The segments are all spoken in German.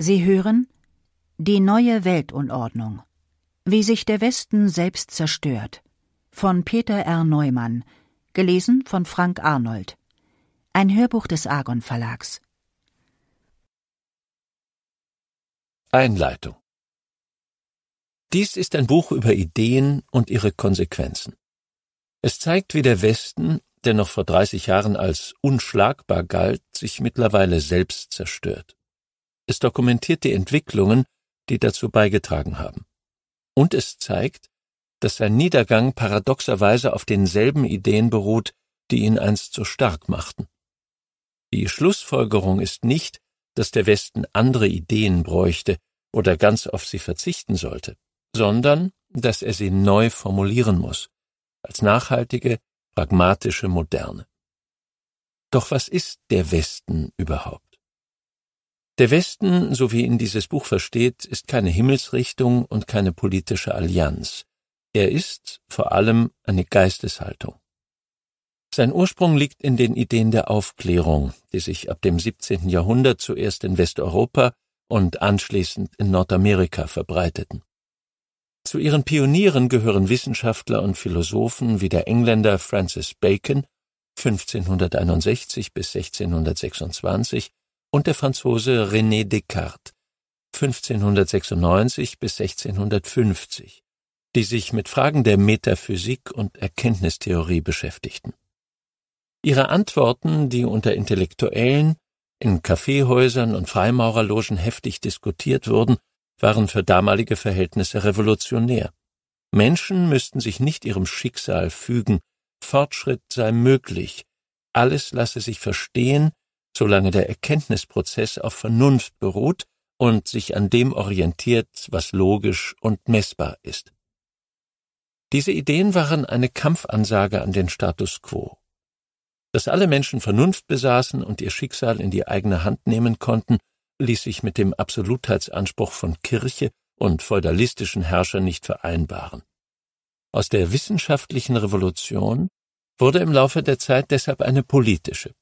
Sie hören Die neue Weltunordnung. Wie sich der Westen selbst zerstört. Von Peter R. Neumann. Gelesen von Frank Arnold. Ein Hörbuch des Argon Verlags. Einleitung Dies ist ein Buch über Ideen und ihre Konsequenzen. Es zeigt, wie der Westen, der noch vor 30 Jahren als unschlagbar galt, sich mittlerweile selbst zerstört. Es dokumentiert die Entwicklungen, die dazu beigetragen haben. Und es zeigt, dass sein Niedergang paradoxerweise auf denselben Ideen beruht, die ihn einst so stark machten. Die Schlussfolgerung ist nicht, dass der Westen andere Ideen bräuchte oder ganz auf sie verzichten sollte, sondern dass er sie neu formulieren muss, als nachhaltige, pragmatische Moderne. Doch was ist der Westen überhaupt? Der Westen, so wie ihn dieses Buch versteht, ist keine Himmelsrichtung und keine politische Allianz. Er ist vor allem eine Geisteshaltung. Sein Ursprung liegt in den Ideen der Aufklärung, die sich ab dem 17. Jahrhundert zuerst in Westeuropa und anschließend in Nordamerika verbreiteten. Zu ihren Pionieren gehören Wissenschaftler und Philosophen wie der Engländer Francis Bacon 1561 bis 1626 und der Franzose René Descartes 1596 bis 1650, die sich mit Fragen der Metaphysik und Erkenntnistheorie beschäftigten. Ihre Antworten, die unter Intellektuellen, in Kaffeehäusern und Freimaurerlogen heftig diskutiert wurden, waren für damalige Verhältnisse revolutionär. Menschen müssten sich nicht ihrem Schicksal fügen, Fortschritt sei möglich, alles lasse sich verstehen, solange der Erkenntnisprozess auf Vernunft beruht und sich an dem orientiert, was logisch und messbar ist. Diese Ideen waren eine Kampfansage an den Status quo. Dass alle Menschen Vernunft besaßen und ihr Schicksal in die eigene Hand nehmen konnten, ließ sich mit dem Absolutheitsanspruch von Kirche und feudalistischen Herrschern nicht vereinbaren. Aus der wissenschaftlichen Revolution wurde im Laufe der Zeit deshalb eine politische.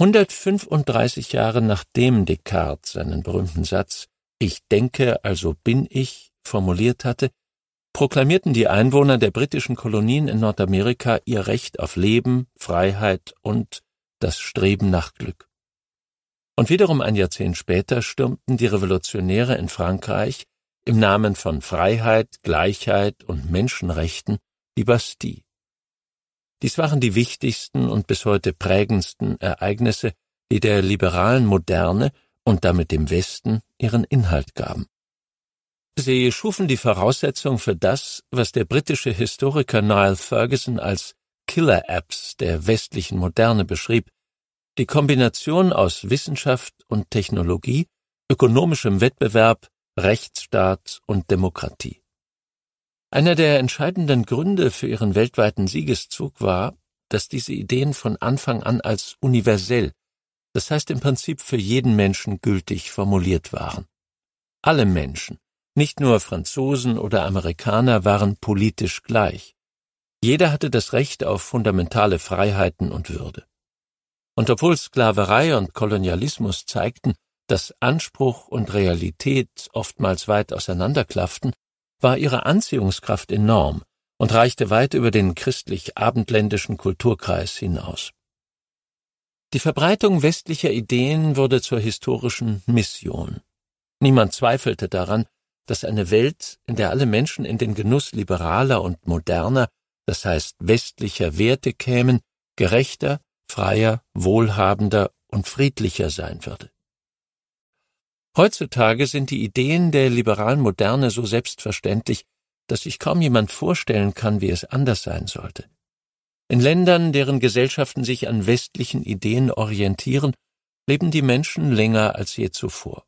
135 Jahre nachdem Descartes seinen berühmten Satz Ich denke, also bin ich formuliert hatte, proklamierten die Einwohner der britischen Kolonien in Nordamerika ihr Recht auf Leben, Freiheit und das Streben nach Glück. Und wiederum ein Jahrzehnt später stürmten die Revolutionäre in Frankreich im Namen von Freiheit, Gleichheit und Menschenrechten die Bastille. Dies waren die wichtigsten und bis heute prägendsten Ereignisse, die der liberalen Moderne und damit dem Westen ihren Inhalt gaben. Sie schufen die Voraussetzung für das, was der britische Historiker Niall Ferguson als Killer-Apps der westlichen Moderne beschrieb, die Kombination aus Wissenschaft und Technologie, ökonomischem Wettbewerb, Rechtsstaat und Demokratie. Einer der entscheidenden Gründe für ihren weltweiten Siegeszug war, dass diese Ideen von Anfang an als universell, das heißt im Prinzip für jeden Menschen gültig formuliert waren. Alle Menschen, nicht nur Franzosen oder Amerikaner, waren politisch gleich. Jeder hatte das Recht auf fundamentale Freiheiten und Würde. Und obwohl Sklaverei und Kolonialismus zeigten, dass Anspruch und Realität oftmals weit auseinanderklafften, war ihre Anziehungskraft enorm und reichte weit über den christlich-abendländischen Kulturkreis hinaus. Die Verbreitung westlicher Ideen wurde zur historischen Mission. Niemand zweifelte daran, dass eine Welt, in der alle Menschen in den Genuss liberaler und moderner, das heißt westlicher Werte kämen, gerechter, freier, wohlhabender und friedlicher sein würde. Heutzutage sind die Ideen der liberalen Moderne so selbstverständlich, dass sich kaum jemand vorstellen kann, wie es anders sein sollte. In Ländern, deren Gesellschaften sich an westlichen Ideen orientieren, leben die Menschen länger als je zuvor.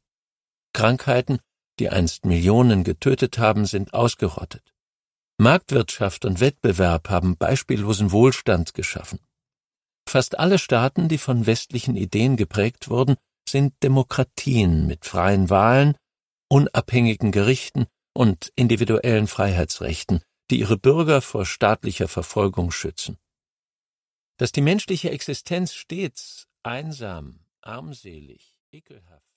Krankheiten, die einst Millionen getötet haben, sind ausgerottet. Marktwirtschaft und Wettbewerb haben beispiellosen Wohlstand geschaffen. Fast alle Staaten, die von westlichen Ideen geprägt wurden, sind Demokratien mit freien Wahlen, unabhängigen Gerichten und individuellen Freiheitsrechten, die ihre Bürger vor staatlicher Verfolgung schützen. Dass die menschliche Existenz stets einsam, armselig, ekelhaft